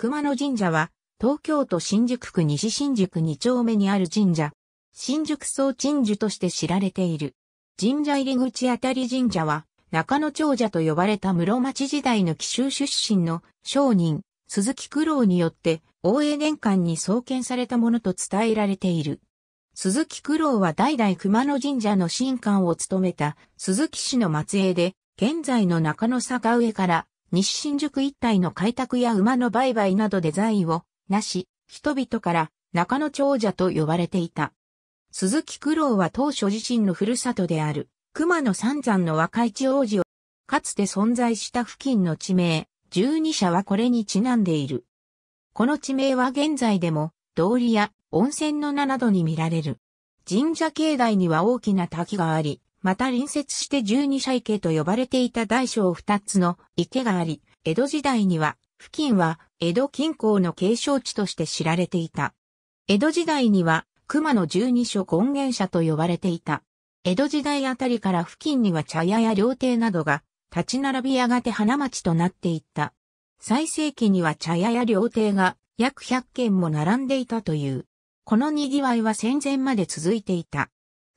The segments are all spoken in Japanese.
熊野神社は、東京都新宿区西新宿2丁目にある神社。新宿総鎮守として知られている。神社入り口あたり神社は、中野長者と呼ばれた室町時代の紀州出身の商人、鈴木九郎によって、大江年間に創建されたものと伝えられている。鈴木九郎は代々熊野神社の神官を務めた鈴木氏の末裔で、現在の中野坂上から西新宿一帯の開拓や馬の売買などで財を、なし、人々から中野長者と呼ばれていた。鈴木九郎は当初自身の故郷である、熊野三山の若市王子を、かつて存在した付近の地名、十二社はこれにちなんでいる。この地名は現在でも、道理や温泉の名などに見られる。神社境内には大きな滝があり、また隣接して十二社池と呼ばれていた大小二つの池があり、江戸時代には、付近は江戸近郊の継承地として知られていた。江戸時代には、熊野十二所権現社と呼ばれていた。江戸時代あたりから付近には茶屋や料亭などが立ち並びやがて花町となっていった。最盛期には茶屋や料亭が約百軒も並んでいたという。この賑わいは戦前まで続いていた。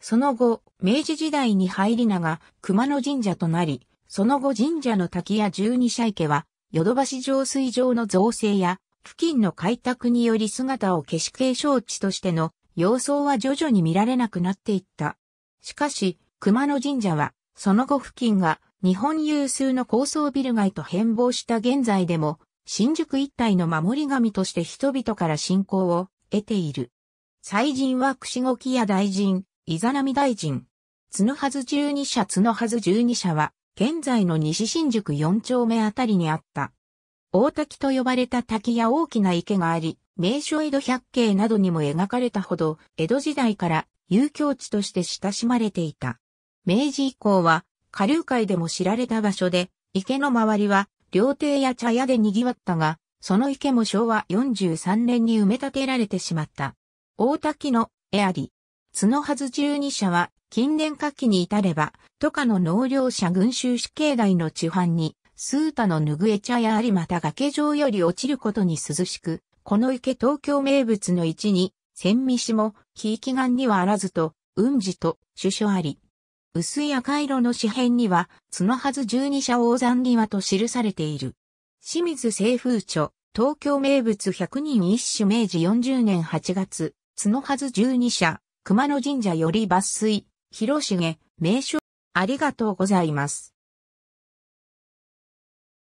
その後、明治時代に入り名が熊野神社となり、その後神社の滝や十二社池は、ヨドバシ浄水場の造成や、付近の開拓により姿を消し継承地としての様相は徐々に見られなくなっていった。しかし、熊野神社は、その後付近が日本有数の高層ビル街と変貌した現在でも、新宿一帯の守り神として人々から信仰を得ている。祭神は串後木屋大神、イザナミ大臣。角はず十二社角はず十二社は、現在の西新宿四丁目あたりにあった。大滝と呼ばれた滝や大きな池があり、名所江戸百景などにも描かれたほど、江戸時代から遊興地として親しまれていた。明治以降は、下流界でも知られた場所で、池の周りは、料亭や茶屋で賑わったが、その池も昭和43年に埋め立てられてしまった。大滝の、エアリ、角筈十二社は、近年夏季に至れば、都下の農業者群衆死刑台の地範に、数多のぬぐえ茶やりまた崖上より落ちることに涼しく、この池東京名物の一に、千見市も、ひいき岩にはあらずと、雲寺と、主書あり。薄い赤色の紙片には、角筈十二社王山庭と記されている。清水清風著、東京名物百人一首明治40年8月、角筈十二社、熊野神社より抜粋、広重、名所、ありがとうございます。